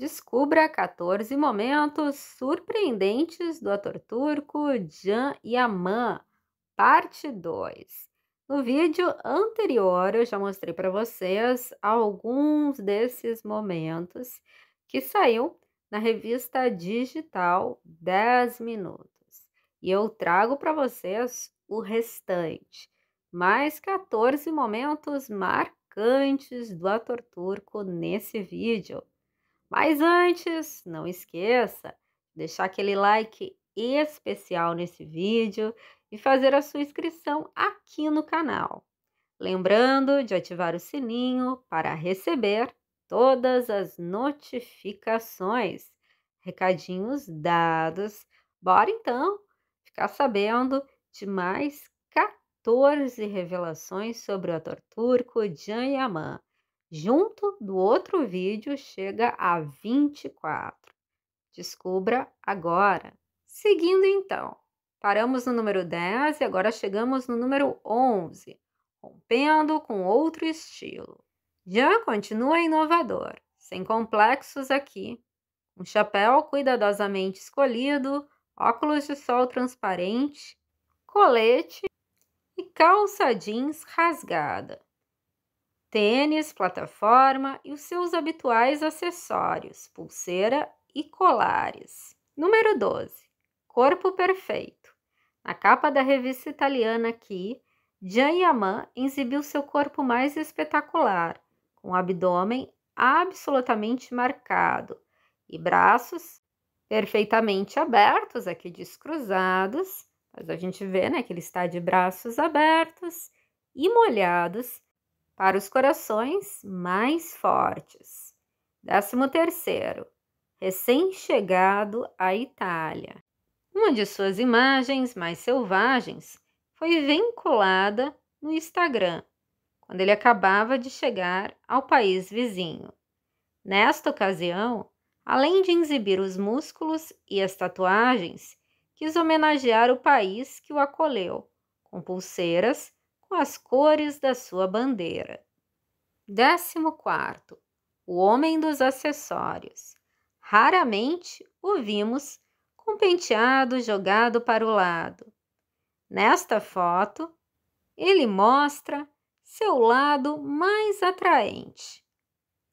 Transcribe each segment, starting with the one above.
Descubra 14 momentos surpreendentes do ator turco Can Yaman, parte 2. No vídeo anterior, eu já mostrei para vocês alguns desses momentos que saiu na revista digital 10 minutos. E eu trago para vocês o restante, mais 14 momentos marcantes do ator turco nesse vídeo. Mas antes, não esqueça de deixar aquele like especial nesse vídeo e fazer a sua inscrição aqui no canal. Lembrando de ativar o sininho para receber todas as notificações. Recadinhos dados. Bora então ficar sabendo de mais 14 revelações sobre o ator turco Can Yaman junto do outro vídeo chega a 24. Descubra agora. Seguindo então, paramos no número 10 e agora chegamos no número 11, rompendo com outro estilo. Jean continua inovador, sem complexos aqui. Um chapéu cuidadosamente escolhido, óculos de sol transparente, colete e calça jeans rasgada tênis, plataforma e os seus habituais acessórios, pulseira e colares. Número 12. Corpo perfeito. Na capa da revista italiana Ki, Jean Yaman exibiu seu corpo mais espetacular, com o abdômen absolutamente marcado e braços perfeitamente abertos, aqui descruzados, mas a gente vê né, que ele está de braços abertos e molhados para os corações mais fortes. Décimo terceiro, recém-chegado à Itália. Uma de suas imagens mais selvagens foi vinculada no Instagram, quando ele acabava de chegar ao país vizinho. Nesta ocasião, além de exibir os músculos e as tatuagens, quis homenagear o país que o acolheu, com pulseiras com as cores da sua bandeira. 14. O homem dos acessórios. Raramente o vimos com penteado jogado para o lado. Nesta foto, ele mostra seu lado mais atraente.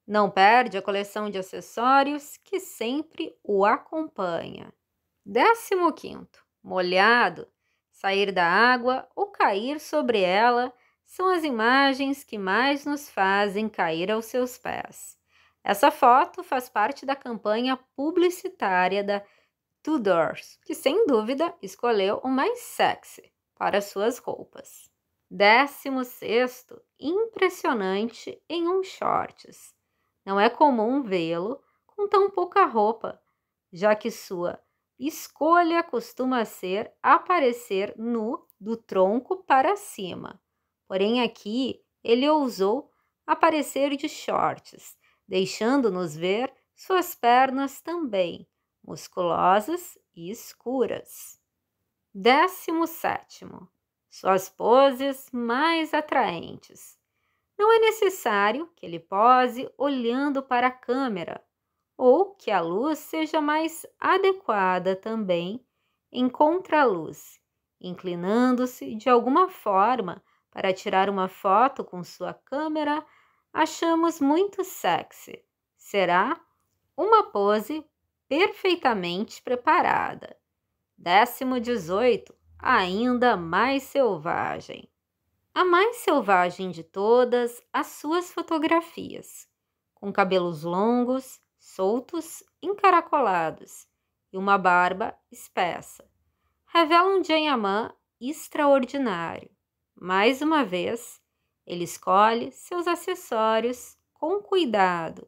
Não perde a coleção de acessórios que sempre o acompanha. 15. Molhado, Sair da água ou cair sobre ela são as imagens que mais nos fazem cair aos seus pés. Essa foto faz parte da campanha publicitária da Tudors, que sem dúvida escolheu o mais sexy para suas roupas. 16. Impressionante em um shorts. Não é comum vê-lo com tão pouca roupa, já que sua Escolha costuma ser aparecer nu do tronco para cima. Porém, aqui ele ousou aparecer de shorts, deixando-nos ver suas pernas também, musculosas e escuras. 17. Suas poses mais atraentes. Não é necessário que ele pose olhando para a câmera ou que a luz seja mais adequada também em contraluz, inclinando-se de alguma forma para tirar uma foto com sua câmera, achamos muito sexy. Será uma pose perfeitamente preparada. Décimo 18, ainda mais selvagem. A mais selvagem de todas as suas fotografias, com cabelos longos, soltos, encaracolados e uma barba espessa, revelam um Janyamã extraordinário. Mais uma vez, ele escolhe seus acessórios com cuidado,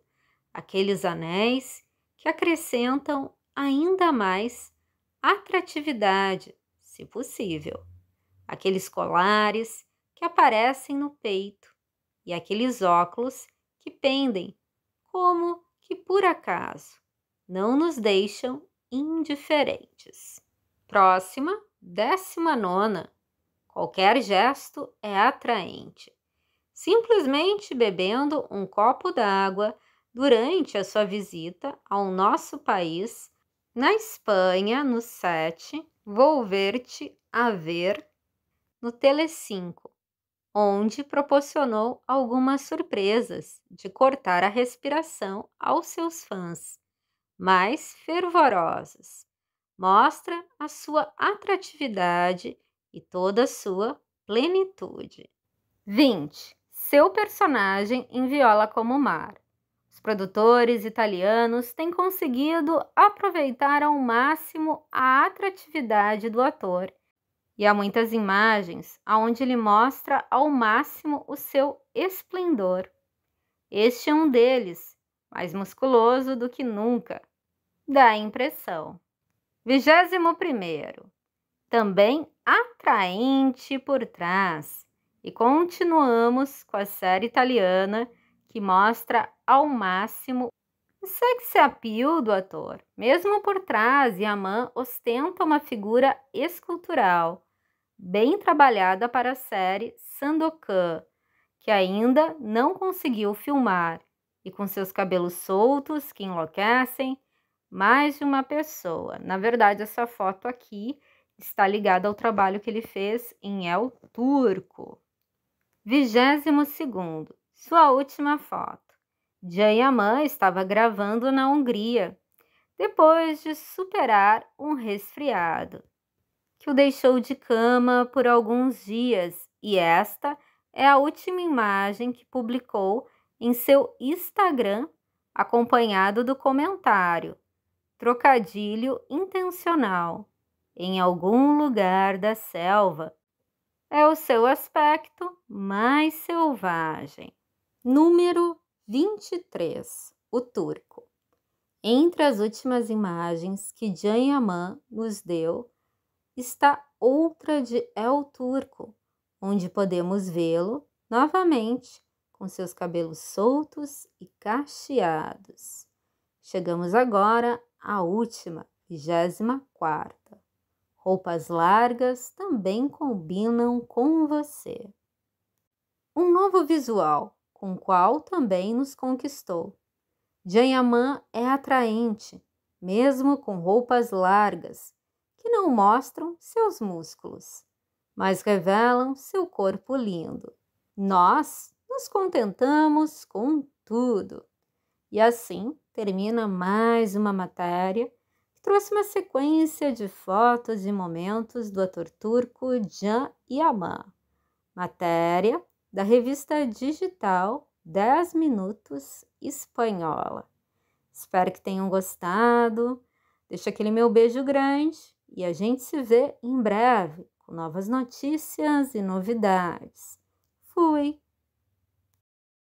aqueles anéis que acrescentam ainda mais atratividade, se possível, aqueles colares que aparecem no peito e aqueles óculos que pendem como que por acaso não nos deixam indiferentes. Próxima, décima nona. Qualquer gesto é atraente. Simplesmente bebendo um copo d'água durante a sua visita ao nosso país, na Espanha, no 7, vou ver-te a ver no Tele 5 onde proporcionou algumas surpresas de cortar a respiração aos seus fãs mais fervorosos. Mostra a sua atratividade e toda a sua plenitude. 20. Seu personagem Viola como o mar. Os produtores italianos têm conseguido aproveitar ao máximo a atratividade do ator e há muitas imagens aonde ele mostra ao máximo o seu esplendor. Este é um deles, mais musculoso do que nunca. Dá a impressão. 21. Também atraente por trás. E continuamos com a série italiana que mostra ao máximo o sexy appeal do ator. Mesmo por trás, Yaman ostenta uma figura escultural bem trabalhada para a série Sandokan, que ainda não conseguiu filmar, e com seus cabelos soltos que enlouquecem mais de uma pessoa. Na verdade, essa foto aqui está ligada ao trabalho que ele fez em El Turco. 22. Sua última foto. Yaman estava gravando na Hungria, depois de superar um resfriado que o deixou de cama por alguns dias, e esta é a última imagem que publicou em seu Instagram, acompanhado do comentário: trocadilho intencional, em algum lugar da selva. É o seu aspecto mais selvagem. Número 23 O Turco. Entre as últimas imagens que Jan Yaman nos deu, está outra de El Turco, onde podemos vê-lo novamente com seus cabelos soltos e cacheados. Chegamos agora à última, vigésima quarta. Roupas largas também combinam com você. Um novo visual, com o qual também nos conquistou. Janyaman é atraente, mesmo com roupas largas, não mostram seus músculos, mas revelam seu corpo lindo. Nós nos contentamos com tudo. E assim termina mais uma matéria que trouxe uma sequência de fotos e momentos do ator turco Jan Yaman. Matéria da revista digital 10 Minutos Espanhola. Espero que tenham gostado. Deixa aquele meu beijo grande e a gente se vê em breve com novas notícias e novidades. Fui!